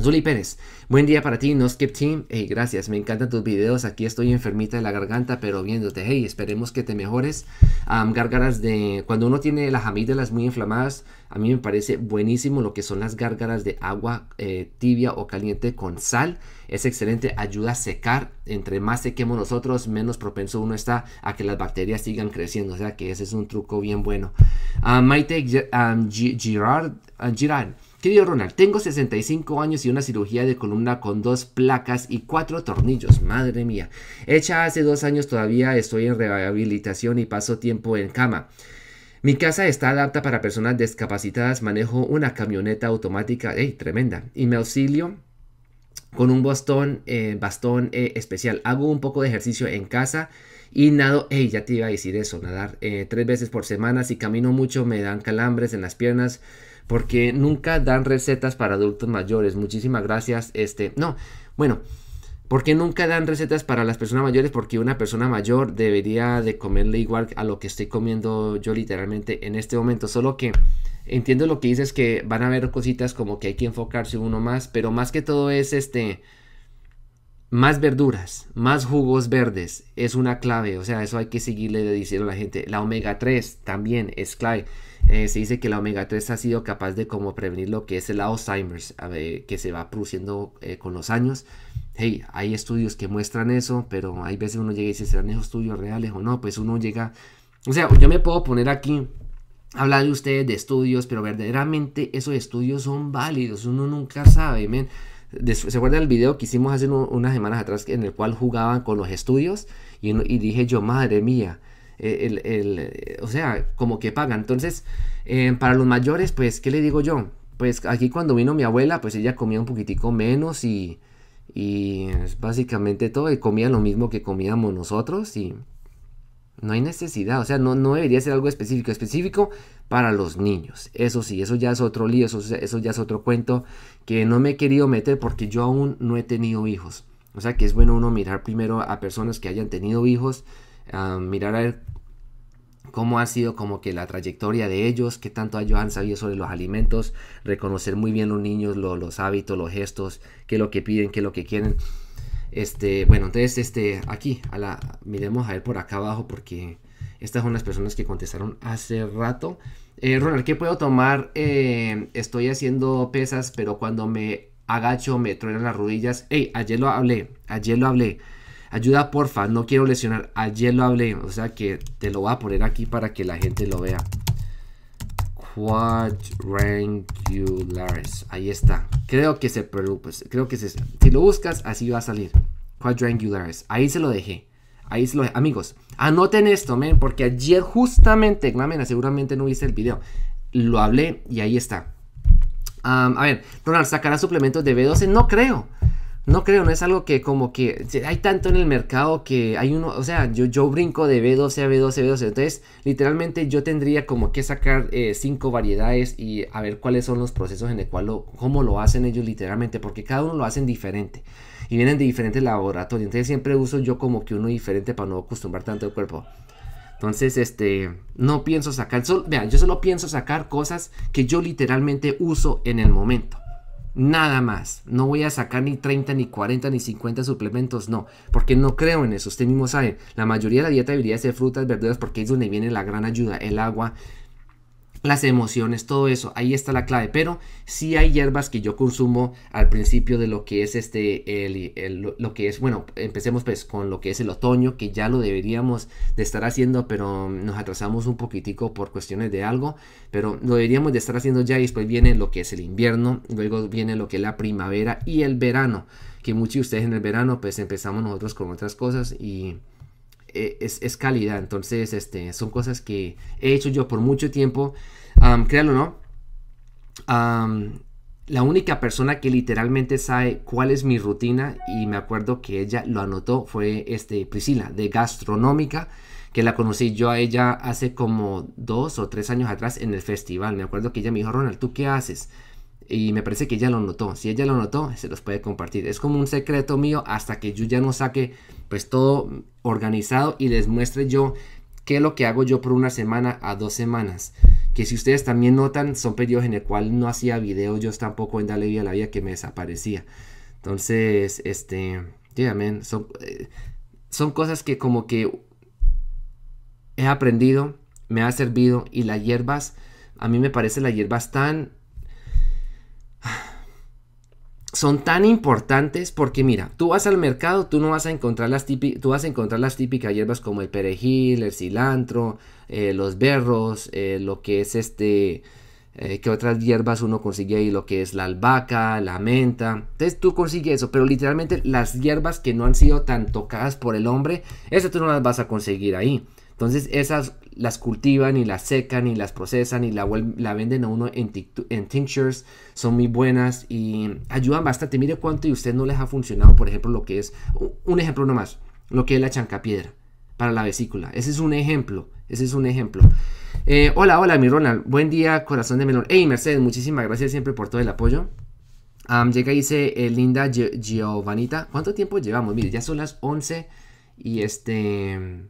Zuli Pérez, buen día para ti, No Skip Team. Hey, gracias, me encantan tus videos. Aquí estoy enfermita de la garganta, pero viéndote. Hey, esperemos que te mejores. gárgaras de. Cuando uno tiene las amígdalas muy inflamadas, a mí me parece buenísimo lo que son las gárgaras de agua eh, tibia o caliente con sal. Es excelente, ayuda a secar. Entre más sequemos nosotros, menos propenso uno está a que las bacterias sigan creciendo. O sea que ese es un truco bien bueno. Maite Girard. Ah, Girard Querido Ronald, tengo 65 años y una cirugía de columna con dos placas y cuatro tornillos, madre mía. Hecha hace dos años todavía estoy en rehabilitación y paso tiempo en cama. Mi casa está adapta para personas discapacitadas, manejo una camioneta automática, ¡ey, tremenda! Y me auxilio con un eh, bastón, bastón eh, especial. Hago un poco de ejercicio en casa y nado, hey, ya te iba a decir eso, nadar eh, tres veces por semana. Si camino mucho me dan calambres en las piernas porque nunca dan recetas para adultos mayores. Muchísimas gracias. Este, no, bueno, porque nunca dan recetas para las personas mayores porque una persona mayor debería de comerle igual a lo que estoy comiendo yo literalmente en este momento, solo que entiendo lo que dices que van a haber cositas como que hay que enfocarse uno más, pero más que todo es este más verduras, más jugos verdes, es una clave, o sea, eso hay que seguirle diciendo a la gente. La omega 3 también es clave. Eh, se dice que la omega 3 ha sido capaz de como prevenir lo que es el Alzheimer's que se va produciendo eh, con los años. Hey, hay estudios que muestran eso, pero hay veces uno llega y dice, ¿serán esos estudios reales o no? Pues uno llega, o sea, yo me puedo poner aquí, hablar de ustedes, de estudios, pero verdaderamente esos estudios son válidos, uno nunca sabe, ¿Se acuerdan el video que hicimos hace unas semanas atrás en el cual jugaban con los estudios? y dije yo, madre mía, el, eh, o sea, como que paga. Entonces, eh, para los mayores, pues, ¿qué le digo yo? Pues aquí cuando vino mi abuela, pues ella comía un poquitico menos y, y pues, básicamente todo, y comía lo mismo que comíamos nosotros y no hay necesidad, o sea, no, no debería ser algo específico, específico para los niños. Eso sí, eso ya es otro lío, eso, ya es otro cuento que no me he querido meter porque yo aún no he tenido hijos. O sea que es bueno uno mirar primero a personas que hayan tenido hijos, ah, mirar a cómo ha sido como que la trayectoria de ellos, qué tanto ellos han sabido sobre los alimentos, reconocer muy bien los niños, los hábitos, los gestos, qué es lo que piden, qué es lo que quieren. Este, bueno, entonces este, aquí, a la, miremos a ver por acá abajo porque estas son las personas que contestaron hace rato. Eh, Ronald, ¿qué puedo tomar? Eh, estoy haciendo pesas, pero cuando me agacho me truenan las rodillas. Ey, ayer lo hablé, ayer lo hablé. Ayuda, porfa, no quiero lesionar. Ayer lo hablé, o sea que te lo voy a poner aquí para que la gente lo vea. Quadrangulares, ahí está. Creo que se pues, creo que se, si lo buscas, así va a salir. Quadrangulares, ahí se lo dejé. Ahí se lo Amigos, anoten esto, men, porque ayer justamente, seguramente no viste el video. Lo hablé y ahí está. a ver, Ronald, ¿sacará suplementos de B12? No creo. No creo, no es algo que como que hay tanto en el mercado que hay uno, o sea, yo, yo brinco de B12 a B12 B12, entonces literalmente yo tendría como que sacar eh, cinco variedades y a ver cuáles son los procesos en el cual lo, cómo lo hacen ellos literalmente, porque cada uno lo hacen diferente y vienen de diferentes laboratorios, entonces siempre uso yo como que uno diferente para no acostumbrar tanto el cuerpo. Entonces, este, no pienso sacar, vean, yo solo pienso sacar cosas que yo literalmente uso en el momento. Nada más. No voy a sacar ni 30, ni 40, ni 50 suplementos, no. Porque no creo en eso. Usted mismo sabe. La mayoría de la dieta debería ser frutas, verduras, porque es donde viene la gran ayuda. El agua, las emociones, todo eso, ahí está la clave. Pero sí hay hierbas que yo consumo al principio de lo que es este, el, lo que es, bueno, empecemos pues con lo que es el otoño, que ya lo deberíamos de estar haciendo, pero nos atrasamos un poquitico por cuestiones de algo, pero lo deberíamos de estar haciendo ya y después viene lo que es el invierno, luego viene lo que es la primavera y el verano, que muchos de ustedes en el verano pues empezamos nosotros con otras cosas y... Eh, es, calidad. Entonces, este, son cosas que he hecho yo por mucho tiempo. créanlo, ¿no? la única persona que literalmente sabe cuál es mi rutina y me acuerdo que ella lo anotó fue este Priscila de Gastronómica que la conocí yo a ella hace como dos o tres años atrás en el festival. Me acuerdo que ella me dijo, Ronald, ¿tú qué haces? Y me parece que ella lo notó. Si ella lo notó, se los puede compartir. Es como un secreto mío hasta que yo ya no saque pues todo organizado y les muestre yo qué es lo que hago yo por una semana a dos semanas. Que si ustedes también notan, son periodos en el cual no hacía videos yo tampoco en darle Vida a la Vida que me desaparecía. Entonces, este, son, eh, son cosas que como que he aprendido, me ha servido y las hierbas, a mí me parece las hierbas tan son tan importantes porque mira, tú vas al mercado, tú no vas a encontrar las típicas, tú vas a encontrar las típicas hierbas como el perejil, el cilantro, eh, los berros, eh, lo que es este, eh, que otras hierbas uno consigue ahí, lo que es la albahaca, la menta. Entonces tú consigues eso, pero literalmente las hierbas que no han sido tan tocadas por el hombre, esas tú no las vas a conseguir ahí. Entonces esas las cultivan y las secan y las procesan y la, la venden a uno en, tinctures. Son muy buenas y ayudan bastante. Mire cuánto y usted no les ha funcionado, por ejemplo, lo que es, un ejemplo nomás, lo que es la chancapiedra para la vesícula. Ese es un ejemplo, ese es un ejemplo. Eh, hola, hola, mi Ronald. Buen día, corazón de menor, Hey, Mercedes, muchísimas gracias siempre por todo el apoyo. llega y dice eh, Linda Giovanita. ¿Cuánto tiempo llevamos? Mire, ya son las 11 y este...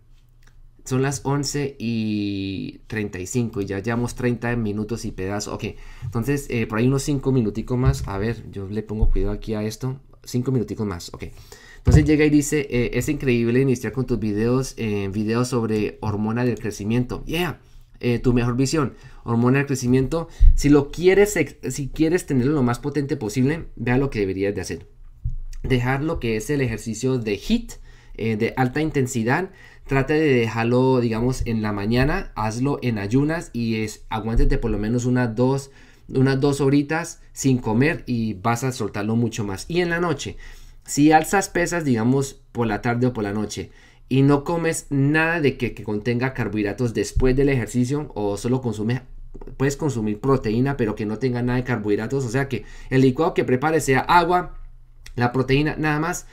Son las 11 y 35 y ya llevamos 30 minutos y pedazo. Ok, entonces eh, por ahí unos 5 minuticos más. A ver, yo le pongo cuidado aquí a esto. 5 minuticos más, ok. Entonces llega y dice, eh, es increíble iniciar con tus videos, eh, videos sobre hormona del crecimiento. Yeah, tu mejor visión, hormona del crecimiento. Si lo quieres, si quieres tenerlo lo más potente posible, vea lo que deberías de hacer. Dejar lo que es el ejercicio de HIT, de alta intensidad, Trate de dejarlo, digamos, en la mañana, hazlo en ayunas y es, aguántate por lo menos unas dos, unas horitas sin comer y vas a soltarlo mucho más. Y en la noche, si alzas pesas, digamos, por la tarde o por la noche, y no comes nada de que, que contenga carbohidratos después del ejercicio o solo consumes puedes consumir proteína, pero que no tenga nada de carbohidratos. O sea que el licuado que prepares sea agua, la proteína, nada más.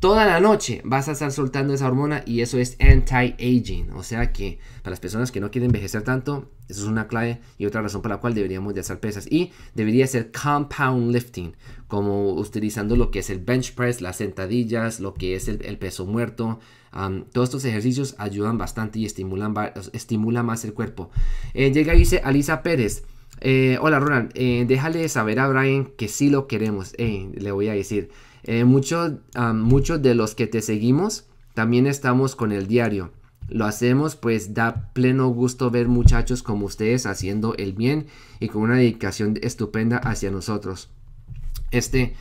Toda la noche vas a estar soltando esa hormona y eso es anti-aging. O sea que para las personas que no quieren envejecer tanto, eso es una clave y otra razón por la cual deberíamos de hacer pesas. Y debería ser compound lifting, como utilizando lo que es el bench press, las sentadillas, lo que es el, peso muerto. todos estos ejercicios ayudan bastante y estimulan, más el cuerpo. Eh, llega y dice Alisa Pérez. Eh, hola Ronald, eh, déjale saber a Brian que sí lo queremos. le voy a decir. Eh, Muchos ah, de los que te seguimos también estamos con el diario. Lo hacemos pues da pleno gusto ver muchachos como ustedes haciendo el bien y con una dedicación estupenda hacia nosotros. Este,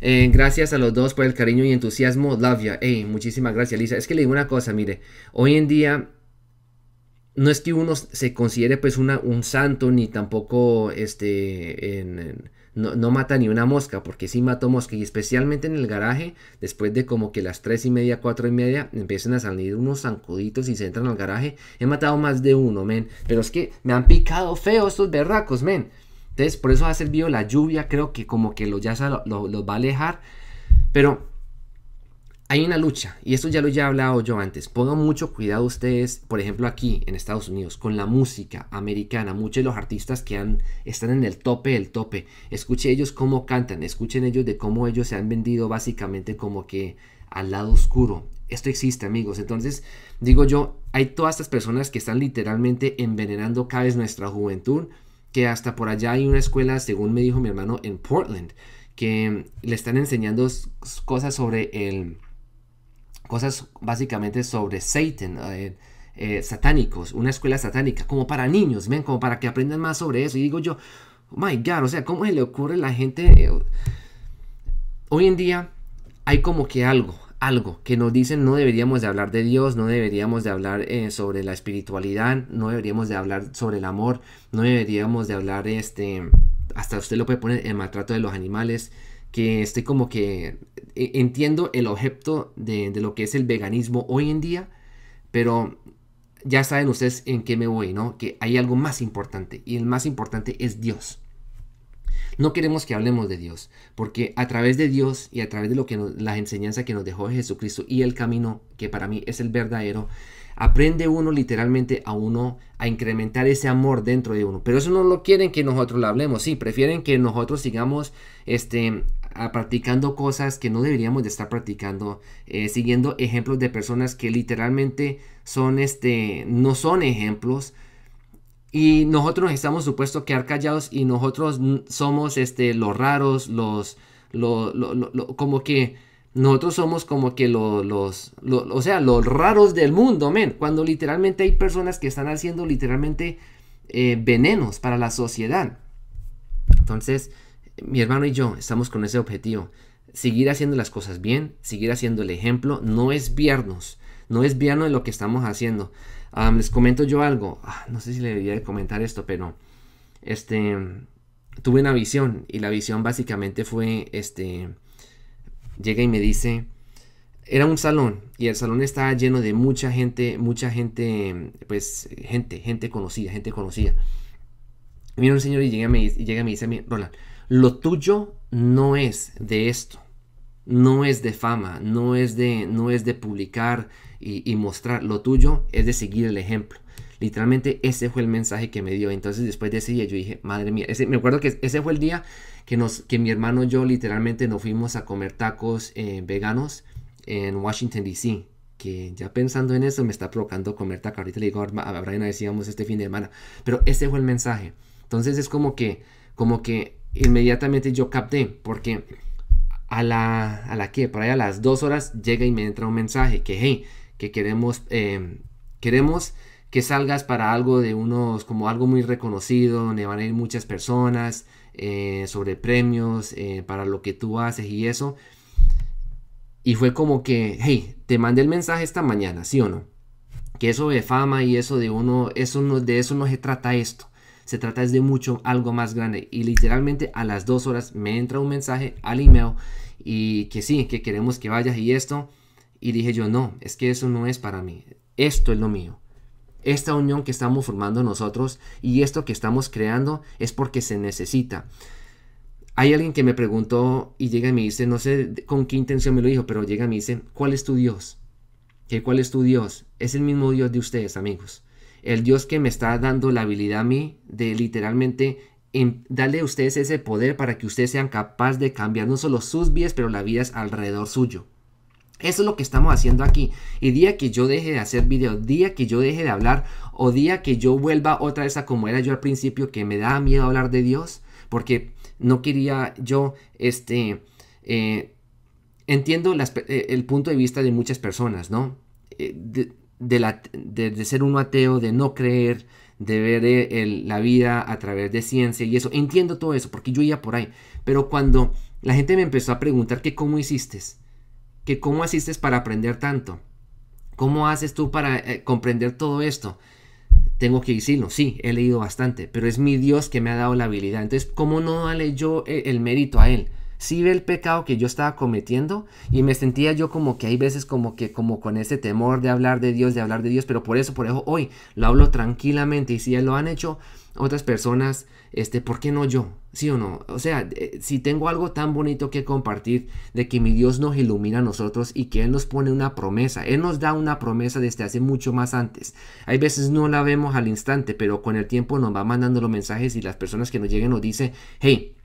eh, gracias a los dos por el cariño y entusiasmo. Love ya. Hey, muchísimas gracias, Lisa. Es que le digo una cosa, mire. Hoy en día no es que uno se considere pues una, un santo ni tampoco este en no, mata ni una mosca, porque sí mato mosca, y especialmente en el garaje, después de como que las 3 y media, 4 y media, empiezan a salir unos zancuditos y se entran al garaje, he matado más de uno, men, pero es que me han picado feo estos berracos, men, entonces por eso ha servido la lluvia, creo que como que lo, ya los va a alejar, pero hay una lucha, y esto ya lo he hablado yo antes. Pongan mucho cuidado ustedes, por ejemplo, aquí en Estados Unidos, con la música americana. Muchos de los artistas que han, están en el tope el tope. Escuchen ellos cómo cantan, escuchen ellos de cómo ellos se han vendido básicamente como que al lado oscuro. Esto existe, amigos. Entonces, digo yo, hay todas estas personas que están literalmente envenenando cada vez nuestra juventud. Que hasta por allá hay una escuela, según me dijo mi hermano, en Portland, que le están enseñando cosas sobre el cosas básicamente sobre Satan, eh, eh, satánicos, una escuela satánica, como para niños, ven, como para que aprendan más sobre eso. Y digo yo, oh my God, o sea, ¿cómo se le ocurre a la gente? hoy en día hay como que algo, algo que nos dicen no deberíamos de hablar de Dios, no deberíamos de hablar eh, sobre la espiritualidad, no deberíamos de hablar sobre el amor, no deberíamos de hablar este, hasta usted lo puede poner, el maltrato de los animales, que estoy como que e, entiendo el objeto de, lo que es el veganismo hoy en día, pero ya saben ustedes en qué me voy, ¿no? Que hay algo más importante y el más importante es Dios. No queremos que hablemos de Dios, porque a través de Dios y a través de lo que nos, la que nos dejó Jesucristo y el camino que para mí es el verdadero, aprende uno literalmente a uno a incrementar ese amor dentro de uno. Pero eso no lo quieren que nosotros lo hablemos, sí, prefieren que nosotros sigamos este, a practicando cosas que no deberíamos de estar practicando, eh, siguiendo ejemplos de personas que literalmente son este, no son ejemplos. Y nosotros estamos supuestos quedar callados y nosotros somos este, los raros, los, como que nosotros somos como que los, los, o sea, los raros del mundo, men. Cuando literalmente hay personas que están haciendo literalmente eh, venenos para la sociedad. Entonces, mi hermano y yo estamos con ese objetivo. Seguir haciendo las cosas bien, seguir haciendo el ejemplo, no es viernes no desviarnos de lo que estamos haciendo. Ah, les comento yo algo, ah, no sé si le debería comentar esto, pero este, tuve una visión y la visión básicamente fue, este, llega y me dice, era un salón y el salón estaba lleno de mucha gente, mucha gente, pues gente, gente conocida, gente conocida. Vino un señor y llega y me, llega y me dice a mí, Roland, lo tuyo no es de esto, no es de fama, no es de, no es de publicar y, mostrar, lo tuyo es de seguir el ejemplo. Literalmente ese fue el mensaje que me dio. Entonces después de ese día yo dije, madre mía, me acuerdo que ese fue el día que, nos, que mi hermano y yo literalmente nos fuimos a comer tacos eh, veganos en Washington, D.C. Que ya pensando en eso me está provocando comer tacos. Ahorita le digo a Brian decíamos este fin de semana. Pero ese fue el mensaje. Entonces es como que, como que inmediatamente yo capté, porque a la, que, por ahí a las dos horas llega y me entra un mensaje que, hey, que queremos, eh, queremos que salgas para algo de unos, como algo muy reconocido, donde van a ir muchas personas, eh, sobre premios, eh, para lo que tú haces y eso. Y fue como que, hey, te mandé el mensaje esta mañana, ¿sí o no? Que eso de fama y eso de uno, eso no, de eso no se trata esto. Se trata de mucho, algo más grande. Y literalmente a las dos horas me entra un mensaje al email y que sí, que queremos que vayas y esto. Y dije yo, no, es que eso no es para mí. Esto es lo mío. Esta unión que estamos formando nosotros y esto que estamos creando es porque se necesita. Hay alguien que me preguntó y llega y me dice, no sé con qué intención me lo dijo, pero llega y me dice, ¿cuál es tu Dios? ¿Qué, ¿Cuál es tu Dios? Es el mismo Dios de ustedes, amigos el Dios que me está dando la habilidad a mí de literalmente darle a ustedes ese poder para que ustedes sean capaces de cambiar no solo sus vidas, pero las vidas alrededor suyo. Eso es lo que estamos haciendo aquí. Y día que yo deje de hacer videos, día que yo deje de hablar, o día que yo vuelva otra vez a como era yo al principio, que me da miedo hablar de Dios, porque no quería yo, este, eh, entiendo eh, el punto de vista de muchas personas, ¿no? Eh, de, la, ser un ateo, de no creer, de ver eh, la vida a través de ciencia y eso. Entiendo todo eso, porque yo iba por ahí. Pero cuando la gente me empezó a preguntar que cómo hiciste, que cómo asistes para aprender tanto, cómo haces tú para eh, comprender todo esto, tengo que decirlo, sí, he leído bastante, pero es mi Dios que me ha dado la habilidad. Entonces, ¿cómo no darle yo eh, el mérito a Él? sí ve el pecado que yo estaba cometiendo y me sentía yo como que hay veces como que como con ese temor de hablar de Dios, de hablar de Dios, pero por eso, por eso hoy lo hablo tranquilamente y si ya lo han hecho otras personas, este, ¿por qué no yo? ¿Sí o no? O sea, eh, si tengo algo tan bonito que compartir de que mi Dios nos ilumina a nosotros y que Él nos pone una promesa, Él nos da una promesa desde hace mucho más antes. Hay veces no la vemos al instante, pero con el tiempo nos va mandando los mensajes y las personas que nos lleguen nos dicen, hey,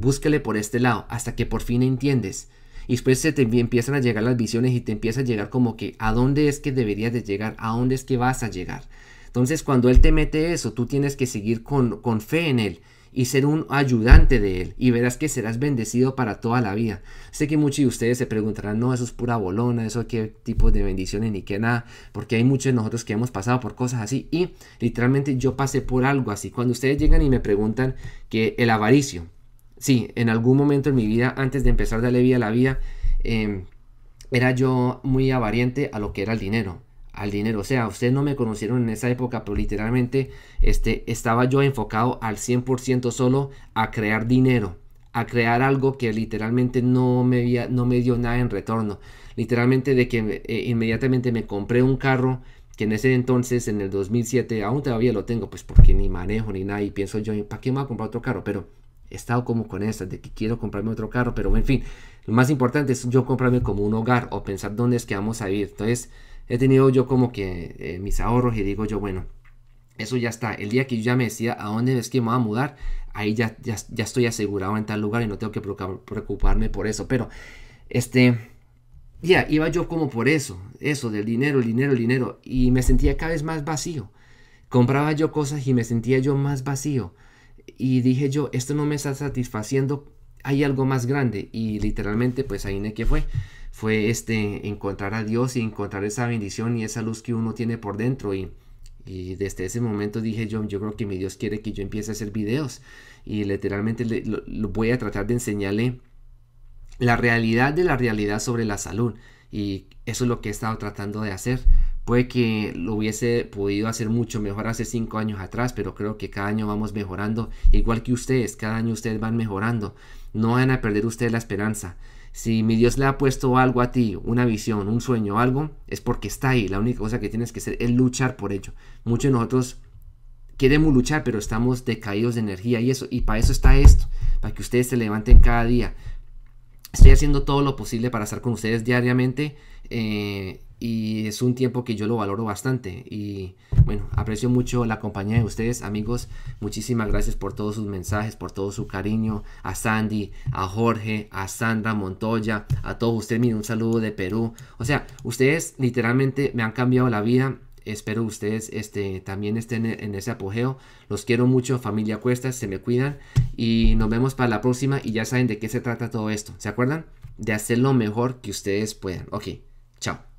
búscale por este lado hasta que por fin entiendes. Y después se te empiezan a llegar las visiones y te empieza a llegar como que a dónde es que deberías de llegar, a dónde es que vas a llegar. Entonces cuando Él te mete eso, tú tienes que seguir con, con fe en Él y ser un ayudante de Él y verás que serás bendecido para toda la vida. Sé que muchos de ustedes se preguntarán, no, eso es pura bolona, eso qué tipo de bendiciones ni qué nada, porque hay muchos de nosotros que hemos pasado por cosas así y literalmente yo pasé por algo así. Cuando ustedes llegan y me preguntan que el avaricio, sí, en algún momento en mi vida, antes de empezar a darle vida a la vida, em, era yo muy avariente a lo que era el dinero al dinero. O sea, ustedes no me conocieron en esa época, pero literalmente este, estaba yo enfocado al 100% solo a crear dinero, a crear algo que literalmente no me, no me dio nada en retorno. Literalmente de que eh, inmediatamente me compré un carro que en ese entonces, en el 2007, aún todavía lo tengo, pues porque ni manejo ni nada y pienso yo, ¿para qué me voy a comprar otro carro? Pero he estado como con estas de que quiero comprarme otro carro, pero en fin, lo más importante es yo comprarme como un hogar o pensar dónde es que vamos a ir, Entonces, he tenido yo como que eh, mis ahorros y digo yo, bueno, eso ya está. El día que yo ya me decía a dónde es que me voy a mudar, ahí ya, ya, estoy asegurado en tal lugar y no tengo que preocuparme por eso. Pero, este, ya, iba yo como por eso, eso del dinero, el dinero, el dinero, y me sentía cada vez más vacío. Compraba yo cosas y me sentía yo más vacío y dije yo, esto no me está satisfaciendo, hay algo más grande. Y literalmente, pues ahí que fue. Fue este, encontrar a Dios y encontrar esa bendición y esa luz que uno tiene por dentro. Y, desde ese momento dije yo, yo creo que mi Dios quiere que yo empiece a hacer videos. Y literalmente lo voy a tratar de enseñarle la realidad de la realidad sobre la salud. Y eso es lo que he estado tratando de hacer. Puede que lo hubiese podido hacer mucho mejor hace cinco años atrás, pero creo que cada año vamos mejorando, igual que ustedes, cada año ustedes van mejorando. No van a perder ustedes la esperanza. Si mi Dios le ha puesto algo a ti, una visión, un sueño, algo, es porque está ahí. La única cosa que tienes que hacer es luchar por ello. Muchos de nosotros queremos luchar, pero estamos decaídos de energía y eso. Y para eso está esto, para que ustedes se levanten cada día. Estoy haciendo todo lo posible para estar con ustedes diariamente. Eh, y es un tiempo que yo lo valoro bastante y bueno, aprecio mucho la compañía de ustedes amigos, muchísimas gracias por todos sus mensajes, por todo su cariño, a Sandy, a Jorge, a Sandra Montoya, a todos ustedes, miren un saludo de Perú, o sea, ustedes literalmente me han cambiado la vida, espero ustedes este, también estén en ese apogeo, los quiero mucho familia Cuestas, se me cuidan y nos vemos para la próxima y ya saben de qué se trata todo esto, ¿se acuerdan? De hacer lo mejor que ustedes puedan, ok, chao.